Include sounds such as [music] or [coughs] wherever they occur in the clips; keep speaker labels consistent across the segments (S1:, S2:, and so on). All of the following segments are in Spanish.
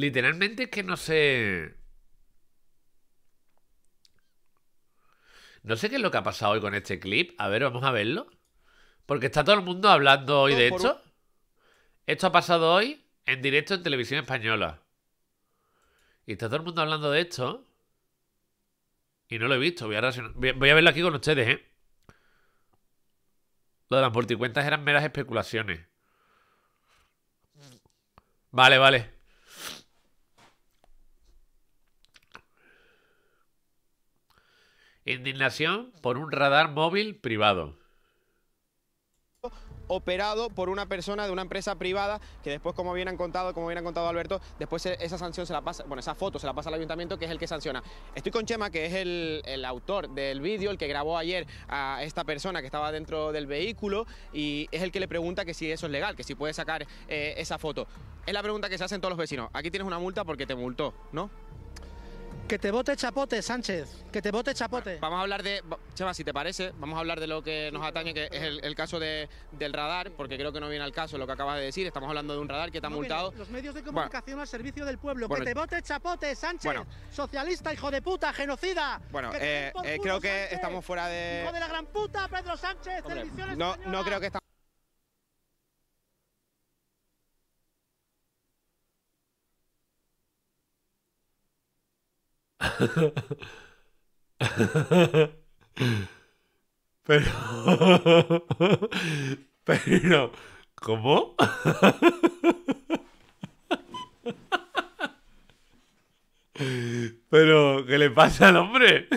S1: Literalmente es que no sé. No sé qué es lo que ha pasado hoy con este clip. A ver, vamos a verlo. Porque está todo el mundo hablando hoy de esto. Esto ha pasado hoy en directo en televisión española. Y está todo el mundo hablando de esto. Y no lo he visto. Voy a, verlo aquí con ustedes, ¿eh? Lo de las multicuentas eran meras especulaciones. Vale, vale. Indignación por un radar móvil privado
S2: operado por una persona de una empresa privada que después, como bien han contado, como bien han contado Alberto, después e-, esa sanción se la pasa, bueno, esa foto se la pasa al ayuntamiento que es el que sanciona. Estoy con Chema, que es el, autor del vídeo, el que grabó ayer a esta persona que estaba dentro del vehículo y es el que le pregunta que si eso es legal, que si puede sacar eh, esa foto. Es la pregunta que se hacen todos los vecinos. Aquí tienes una multa porque te multó, ¿no?
S3: Que te vote chapote, Sánchez. Que te vote chapote.
S2: Vamos a hablar de. Chema, si te parece, vamos a hablar de lo que nos atañe, que es el, caso del radar, porque creo que no viene al caso lo que acabas de decir. Estamos hablando de un radar que está multado. los
S3: medios de comunicación al servicio del pueblo. que te vote chapote, Sánchez. Socialista, hijo de puta, genocida. Bueno, eh, eh, creo que estamos
S2: fuera de. Hijo de
S3: la gran puta, Pedro Sánchez,
S2: no, no creo que estamos.
S3: Pero. Pero. ¿Cómo?
S1: Pero, ¿qué le pasa al hombre?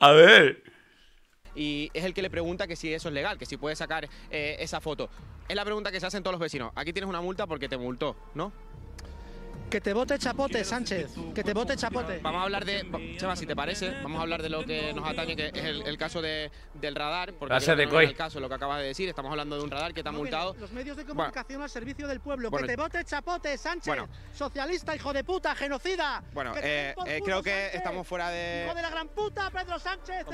S1: A ver.
S2: Y es el que le pregunta que si eso es legal, que si puede sacar eh, esa foto. Es la pregunta que se hacen todos los vecinos. Aquí tienes una multa porque te multó, ¿no?
S3: Que te vote Chapote, Sánchez. Que te vote Chapote.
S2: Vamos a hablar de. Chema, si te parece, vamos a hablar de lo que nos atañe, que es el, caso de, del radar. Porque de no el caso, lo que acabas de decir. Estamos hablando de un radar que está multado. Los medios de comunicación
S3: al servicio del pueblo. que te vote Chapote, Sánchez. Socialista, hijo de puta, genocida.
S2: Bueno, eh, eh creo que estamos fuera de. Hijo de
S3: la gran puta, Pedro Sánchez.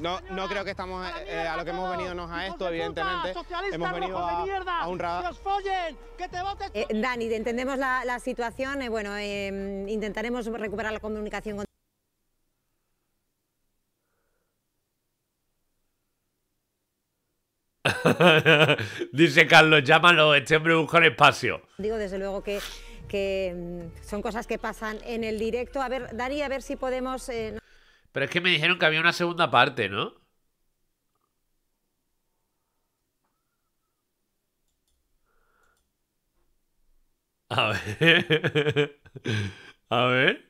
S2: no, no creo que estamos. Eh, a lo que hemos venido nos a esto, evidentemente. Hemos venido a, un radar. ¡Que
S3: follen! ¡Que te eh, Dani, entendemos la, la situación bueno, em, intentaremos recuperar la comunicación
S1: [laughs] Dice Carlos, llámalo, este hombre busca el espacio.
S3: Digo, desde luego que, que, em, son cosas que pasan en el directo. A ver, Dari, a ver si podemos... Eh,
S1: Pero es que me dijeron que había una segunda parte, ¿no? A ver. [laughs] A ver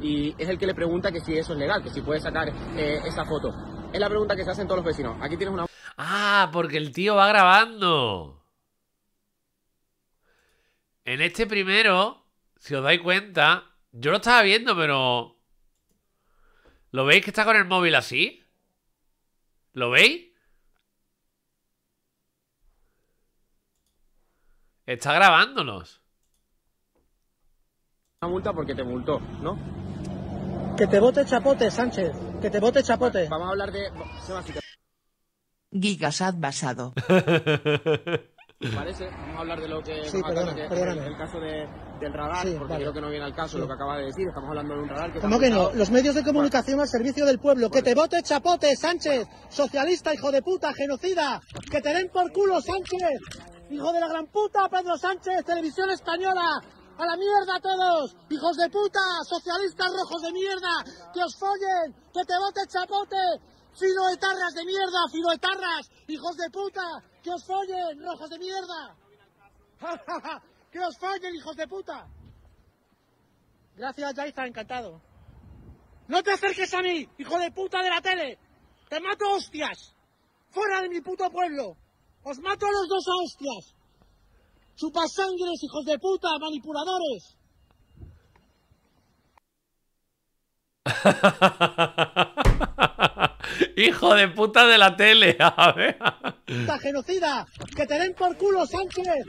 S2: y es el que le pregunta que si eso es legal, que si puede sacar eh, esa foto. Es la pregunta que se hacen todos los vecinos. Aquí tienes una... Ah, porque
S1: el tío va grabando. En este primero, si os dais cuenta, yo lo estaba viendo, pero... ¿Lo veis que está con el móvil así? ¿Lo veis? Está grabándonos. Una multa porque te multó,
S3: ¿no? Que te vote chapote, Sánchez. Que te vote chapote. Vamos a hablar de... ¡Gigasad basado. parece.
S2: Vamos a hablar de lo que, sí, perdona, el, caso de, del radar, porque creo que no viene al caso lo que acaba de decir. Estamos hablando de un radar que. ¿Cómo que no?
S3: Los medios de comunicación al servicio del pueblo. Que te vote Chapote, Sánchez,
S4: socialista, hijo de puta, genocida. Que te den por culo, Sánchez hijo de la gran puta, Pedro Sánchez, televisión española, a la mierda todos, hijos de puta, socialistas rojos de mierda, que os follen, que te vote chapote, filoetarras de mierda, filoetarras, hijos de puta, que os follen, rojos de mierda, [laughs] que os follen, hijos de puta. Gracias, Jaiza, encantado. No te acerques a mí, hijo de puta de la tele, te mato hostias, fuera de mi puto pueblo. Os mato a los dos hostias! hostias. sangres, hijos de puta, manipuladores.
S1: [laughs] Hijo de puta de la tele, a ver. Puta
S4: genocida, que te den por culo, Sánchez.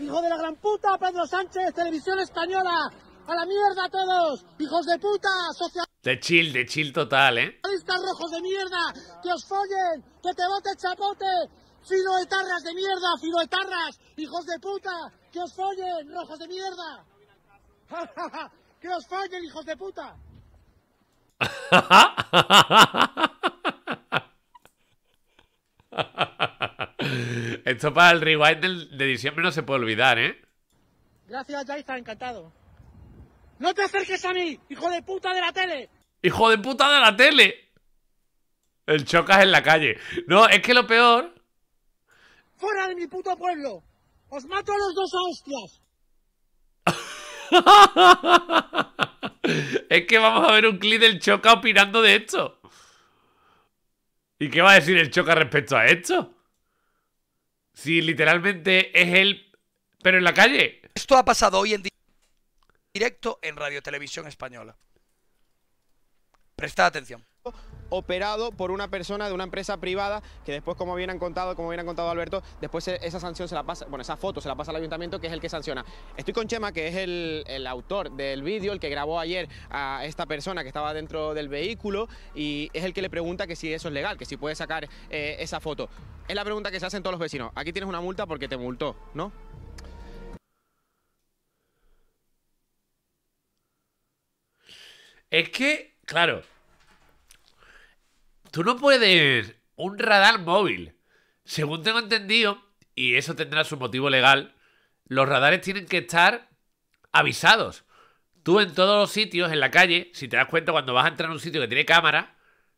S4: Hijo de la gran puta, Pedro Sánchez, televisión española. A la mierda todos, hijos de puta, social.
S1: De chill, de chill total, ¿eh?
S4: de mierda, que os follen, que te bote chapote, ¡Filo de tarras de mierda, ¡Filo de tarras! hijos de puta, que os follen, rojos de mierda. [laughs] que os follen, hijos de puta.
S1: [laughs] Esto para el rewind de diciembre no se puede olvidar, ¿eh?
S4: Gracias, está encantado. ¡No te acerques a mí, hijo de puta de la tele!
S1: ¡Hijo de puta de la tele! El chocas en la calle. No, es que lo peor
S4: fuera de mi puto pueblo. Os mato a los dos a
S1: hostias. [laughs] es que vamos a ver un clip del Choca opinando de esto.
S5: ¿Y qué va a decir el Choca respecto a esto? Si literalmente es él, pero en la calle. Esto ha pasado hoy en directo en Radio Televisión
S2: Española. Prestad atención operado por una persona de una empresa privada que después, como bien han contado, como bien han contado Alberto, después e, esa sanción se la pasa, bueno, esa foto se la pasa al ayuntamiento que es el que sanciona. Estoy con Chema, que es el, autor del vídeo, el que grabó ayer a esta persona que estaba dentro del vehículo y es el que le pregunta que si eso es legal, que si puede sacar eh, esa foto. Es la pregunta que se hacen todos los vecinos. Aquí tienes una multa porque te multó, ¿no?
S1: Es que, claro, tú no puedes un radar móvil. Según tengo entendido, y eso tendrá su motivo legal, los radares tienen que estar avisados. Tú en todos los sitios, en la calle, si te das cuenta cuando vas a entrar a un sitio que tiene cámara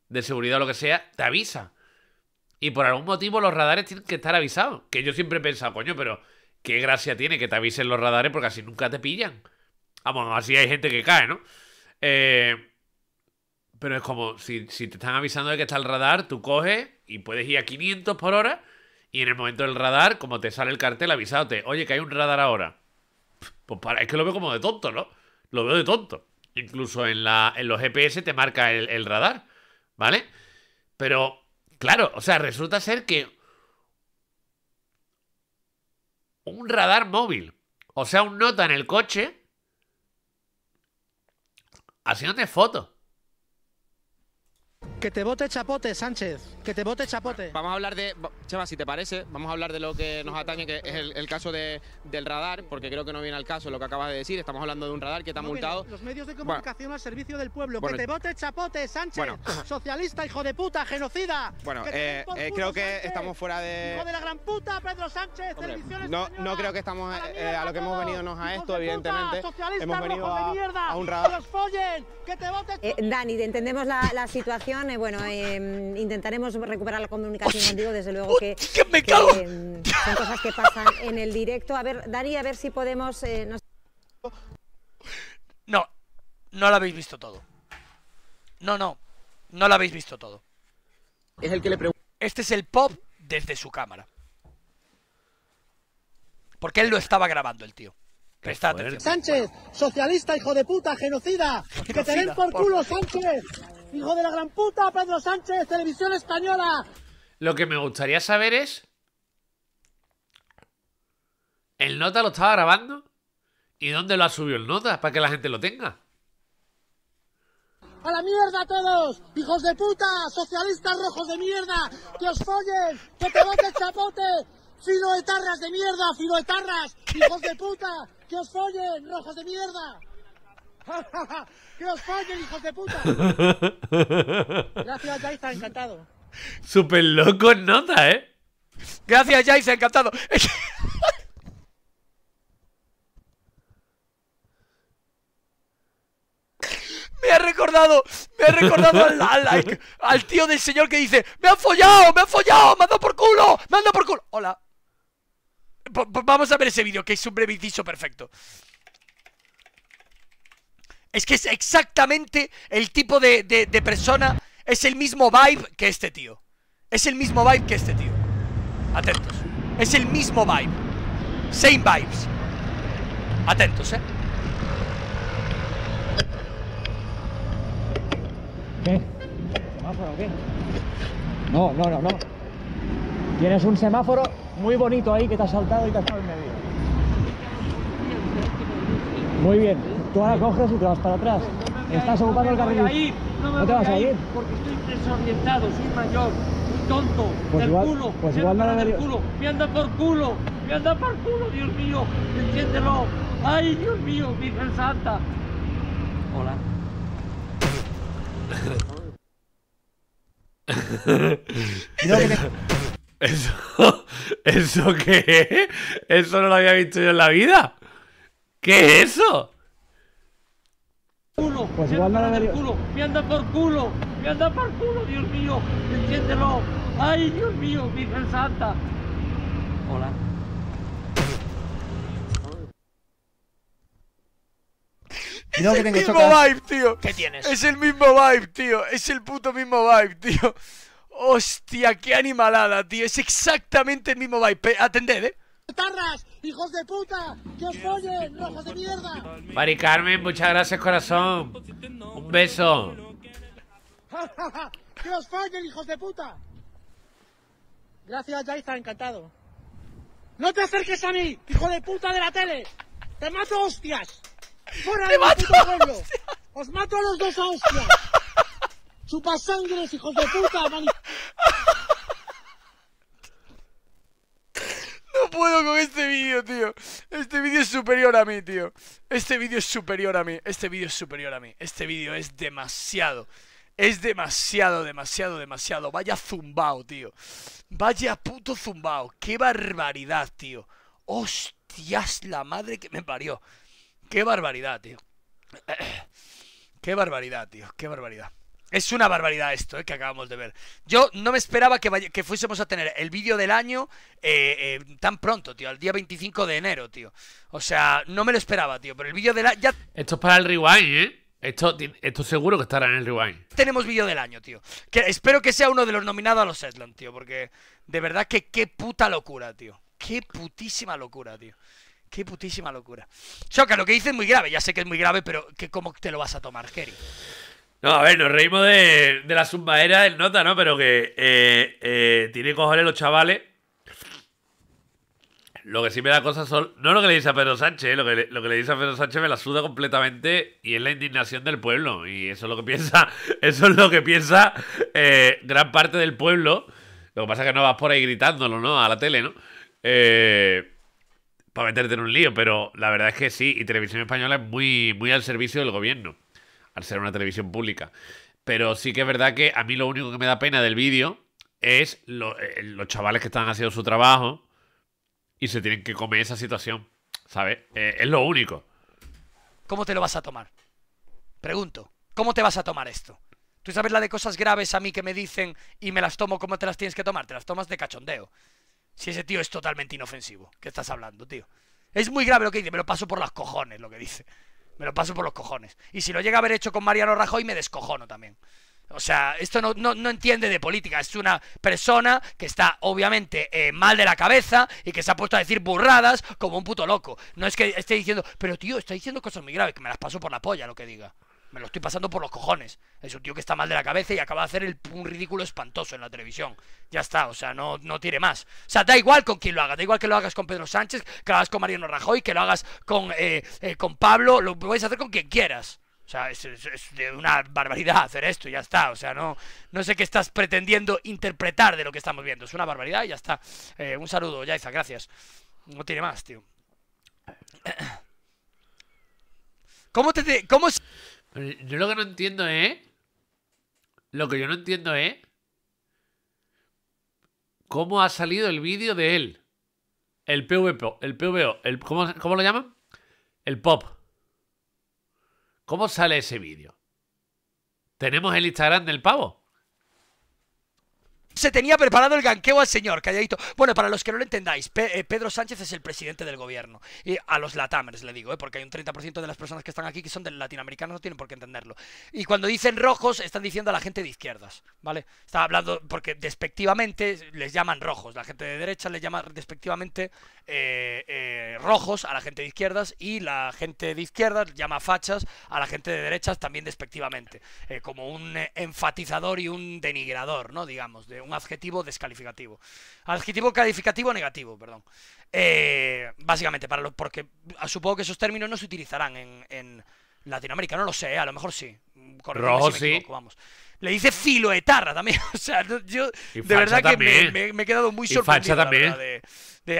S1: de seguridad o lo que sea, te avisa. Y por algún motivo los radares tienen que estar avisados. Que yo siempre he pensado, coño, pero qué gracia tiene que te avisen los radares porque así nunca te pillan. Vamos, así hay gente que cae, ¿no? Eh, pero es como si, te están avisando de que está el radar, tú coges y puedes ir a 500 por hora. Y en el momento del radar, como te sale el cartel te oye, que hay un radar ahora. Pues para, es que lo veo como de tonto, ¿no? Lo veo de tonto. Incluso en, los GPS te marca el, el radar, ¿vale? Pero, claro, o sea, resulta ser que un radar móvil. O sea, un nota en el coche
S2: haciéndote fotos.
S3: Que te vote Chapote, Sánchez. Que te vote Chapote.
S2: Vamos a hablar de. Chema, si te parece, vamos a hablar de lo que nos atañe, que es el, caso del radar, porque creo que no viene al caso lo que acabas de decir. Estamos hablando de un radar que está multado. Los
S3: medios de comunicación
S2: al servicio del pueblo. que te vote
S3: Chapote, Sánchez. Socialista, hijo de puta, genocida.
S2: Bueno, eh, eh, creo que estamos fuera de. Hijo de
S3: la gran puta, Pedro Sánchez,
S2: no, no creo que estamos. a eh, lo que hemos venido nos a esto, evidentemente. hemos venido a, un radar. los
S3: follen, que te Dani, entendemos la, la situación bueno, em, intentaremos recuperar la comunicación desde luego que, que, me cago. Em, son cosas que pasan en el directo. A ver, Dani, a ver si podemos... Eh,
S5: no, no lo habéis visto todo. No, no, no lo habéis visto todo. Es el que le Este es el pop desde su cámara. Porque él lo estaba grabando, el tío.
S4: Sánchez, socialista, hijo de puta, genocida. que te por culo, Sánchez. ¡Hijo de la gran puta, Pedro Sánchez, Televisión Española!
S1: Lo que me gustaría saber es... ¿El Nota lo estaba grabando? ¿Y dónde lo ha subido el Nota para que la gente lo tenga?
S4: ¡A la mierda todos! ¡Hijos de puta! ¡Socialistas rojos de mierda! ¡Que os follen! ¡Que te bote chapote! ¡Filoetarras de mierda! ¡Filoetarras! ¡Hijos de puta! ¡Que os follen! ¡Rojos de mierda! [laughs] ¡Que os fallen, hijos de puta! [laughs] Gracias, ha encantado.
S1: Super loco en nota, ¿eh? Gracias, ha encantado. [laughs]
S5: me ha recordado, me ha recordado al, tío del señor que dice, me ha follado, me ha follado, me ha dado por culo, me han dado por culo. Hola. vamos a ver ese vídeo, que es un breve perfecto. Es que es exactamente el tipo de, persona. Es el mismo vibe que este tío. Es el mismo vibe que este tío. Atentos. Es el mismo vibe. Same vibes. Atentos, eh. ¿Qué? ¿Semáforo o qué? No, no, no, no. Tienes un semáforo muy bonito ahí que te ha saltado y te ha estado en medio. Muy bien. Tú ahora coges y te vas para atrás. Estás ocupando no el carril. no, te vas a ir?
S4: Porque estoy desorientado, soy mayor, soy tonto, pues del culo. Pues me igual culo. Me anda por culo, me anda por culo, Dios mío, entiéndelo. Ay, Dios mío, Virgen Santa.
S5: Hola.
S1: ¿Eso, ¿Eso qué? ¿Eso no lo había visto yo en la vida? ¿Qué es eso? Culo,
S3: pues culo,
S4: me anda por culo, me anda por culo, Dios mío, enciéndelo. Ay, Dios mío, Virgen Santa. Hola. Es el mismo vibe,
S5: tío. ¿Qué tienes? Es el mismo vibe, tío. Es el puto mismo vibe, tío. Hostia, qué animalada, tío. Es exactamente el mismo vibe. Atended, eh.
S4: ¡Tarras! ¡Hijos de puta! ¡Que os follen, rojos de mierda!
S1: Mari Carmen, muchas gracias, corazón. Un
S4: beso. [laughs] ¡Que os follen, hijos de puta! Gracias, Jaiza, encantado. ¡No te acerques a mí, hijo de puta de la tele! ¡Te mato hostias! ¡Fuera de mato pueblo! ¡Os mato a los dos hostias! hostias! sangres, hijos de puta!
S5: tío. Este vídeo es superior a mí, tío. Este vídeo es superior a mí. Este vídeo es superior a mí. Este vídeo es demasiado. Es demasiado, demasiado, demasiado. Vaya zumbao, tío. Vaya puto zumbao. Qué barbaridad, tío. Hostias, la madre que me parió. Qué barbaridad, tío. [clears throat] Qué barbaridad, tío. Qué barbaridad. Es una barbaridad esto eh, que acabamos de ver. Yo no me esperaba que, fuésemos a tener el vídeo del año eh, eh, tan pronto, tío. Al día 25 de enero, tío. O sea, no me lo esperaba, tío. Pero el vídeo del año...
S1: Esto es para el rewind, ¿eh? Esto, seguro que estará en el rewind.
S5: Tenemos vídeo del año, tío. espero que sea uno de los nominados a los Setland, tío. Porque de verdad que qué puta locura, tío. Qué putísima locura, tío. Qué putísima locura. Choca, lo que dices es muy grave. Ya sé que es muy grave, pero ¿qué ¿cómo te lo vas a tomar, Kerry?
S1: No, a ver, nos reímos de, de la era del nota, ¿no? Pero que eh, eh, tiene cojones los chavales. Lo que sí me da cosas son. No lo que le dice a Pedro Sánchez, eh, lo que, le, lo que le dice a Pedro Sánchez me la suda completamente y es la indignación del pueblo. Y eso es lo que piensa. [laughs] Eso es lo que piensa eh, gran parte del pueblo. Lo que pasa es que no vas por ahí gritándolo, ¿no? A la tele, ¿no? para meterte en un lío, pero la verdad es que sí. Y Televisión Española es muy, muy al servicio del gobierno al ser una televisión pública. Pero sí que es verdad que a mí lo único que me da pena del vídeo es eh, los chavales que están haciendo su trabajo y se tienen que comer esa situación, ¿sabes? Eh, es lo único.
S5: ¿Cómo te lo vas a tomar? Pregunto, ¿cómo te vas a tomar esto? Tú sabes la de cosas graves a mí que me dicen y me las tomo como te las tienes que tomar, te las tomas de cachondeo. Si ese tío es totalmente inofensivo, ¿qué estás hablando, tío? Es muy grave lo que dice, me lo paso por las cojones lo que dice. Me lo paso por los cojones. Y si lo llega a haber hecho con Mariano Rajoy, me descojono también. O sea, esto no, no, no, entiende de política. Es una persona que está obviamente eh, mal de la cabeza y que se ha puesto a decir burradas como un puto loco. No es que esté diciendo, pero tío, está diciendo cosas muy graves, que me las paso por la polla lo que diga me lo estoy pasando por los cojones. Es un tío que está mal de la cabeza y acaba de hacer el, un ridículo espantoso en la televisión. Ya está, o sea, no, no tiene más. O sea, da igual con quién lo haga. da igual que lo hagas con Pedro Sánchez, que lo hagas con Mariano Rajoy, que lo hagas con, eh, eh, con Pablo, lo puedes hacer con quien quieras. O sea, es, de una barbaridad hacer esto, ya está. O sea, no, no sé qué estás pretendiendo interpretar de lo que estamos viendo. Es una barbaridad y ya está. Eh, un saludo, Yaiza, gracias. No tiene más, tío. [coughs] ¿Cómo te... cómo cómo
S1: yo lo que no entiendo es. Lo que yo no entiendo es. ¿Cómo ha salido el vídeo de él? El PVP, el PVO, el, ¿cómo lo llaman? El pop. ¿Cómo sale ese vídeo? ¿Tenemos el Instagram del pavo?
S5: se tenía preparado el ganqueo al señor, calladito. Bueno, para los que no lo entendáis, eh, Pedro Sánchez es el presidente del gobierno. Y a los latamers le digo, ¿eh? porque hay un 30% de las personas que están aquí que son de latinoamericanos, no tienen por qué entenderlo. Y cuando dicen rojos, están diciendo a la gente de izquierdas, ¿vale? Está hablando, porque despectivamente les llaman rojos. La gente de derecha les llama despectivamente eh, rojos a la gente de izquierdas y la gente de izquierdas llama fachas a la gente de derechas también despectivamente. como un enfatizador y un denigrador, ¿no? Digamos, un adjetivo descalificativo. Adjetivo calificativo negativo, perdón. Eh, básicamente, para lo, porque supongo que esos términos no se utilizarán en, Latinoamérica, no lo sé, ¿eh? a lo mejor sí. Rojo sí. vamos. Le dice filoetarra también. [laughs] O sea, yo de verdad que me, he quedado muy sorprendido. también.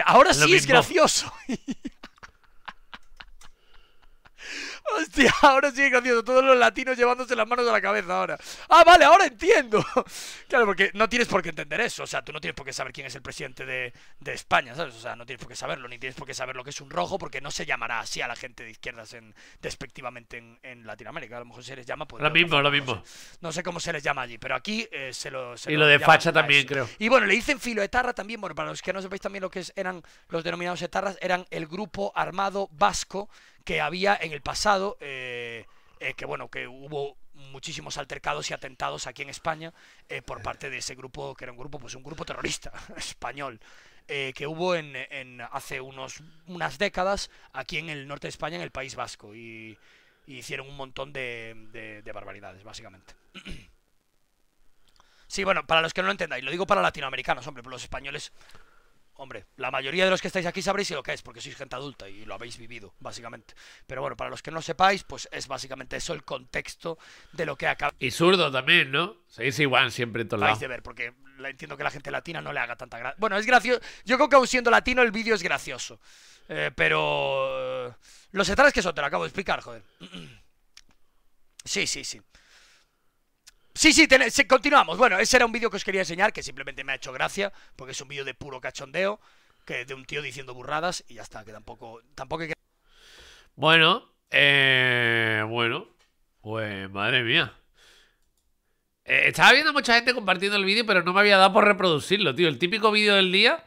S5: ahora sí es gracioso. [laughs] Hostia, ahora sí haciendo Todos los latinos llevándose las manos a la cabeza ahora. Ah, vale, ahora entiendo. [laughs] Claro, porque no tienes por qué entender eso. O sea, tú no tienes por qué saber quién es el presidente de, España, ¿sabes? O sea, no tienes por qué saberlo, ni tienes por qué saber lo que es un rojo, porque no se llamará así a la gente de izquierdas despectivamente en, Latinoamérica. A lo mejor se les llama. Pues, lo mismo, lo mismo. No sé cómo se les llama allí, pero aquí eh, se lo. y lo, de facha también, creo. Y bueno, le dicen filo etarra también. Bueno, para los que no sepáis también lo que eran los denominados etarras, eran el grupo armado vasco que había en el pasado, eh, eh, que bueno, que hubo muchísimos altercados y atentados aquí en España eh, por parte de ese grupo, que era un grupo, pues un grupo terrorista [laughs] español, que hubo en, hace unos, unas décadas aquí en el norte de España, en el País Vasco, y, hicieron un montón de, de, de, barbaridades, básicamente. [clears throat] Sí, bueno, para los que no lo entendáis, lo digo para latinoamericanos, hombre, pero los españoles Hombre, la mayoría de los que estáis aquí sabréis lo que es, porque sois gente adulta y lo habéis vivido, básicamente. Pero bueno, para los que no sepáis, pues es básicamente eso el contexto de lo que acaba. Y zurdo
S1: también, ¿no? Se dice igual siempre en todos de ver,
S5: porque entiendo que la gente latina no le haga tanta gracia. Bueno, es gracioso. Yo creo que aún siendo latino el vídeo es gracioso. Eh, pero... Eh, los es que eso te lo acabo de explicar, joder. [clears throat] Sí, sí, sí. Sí, sí, continuamos. Bueno, ese era un vídeo que os quería enseñar, que simplemente me ha hecho gracia, porque es un vídeo de puro cachondeo, que de un tío diciendo burradas y ya está, que tampoco, tampoco que...
S1: Bueno, eh, bueno, pues madre mía. Eh, estaba viendo mucha gente compartiendo el vídeo, pero no me había dado por reproducirlo, tío. El típico vídeo del día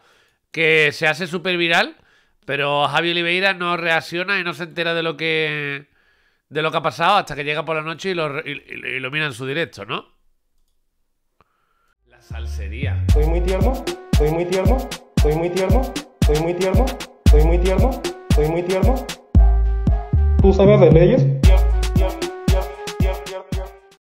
S1: que se hace súper viral, pero Javi Oliveira no reacciona y no se entera de lo que de lo que ha pasado hasta que llega por la noche y lo, y, ilumina en su directo, ¿no? La salsería.
S2: Soy muy tierno, soy muy tierno, soy muy tierno, soy muy tierno, soy muy tierno, soy muy tierno.
S3: ¿Tú sabes de leyes?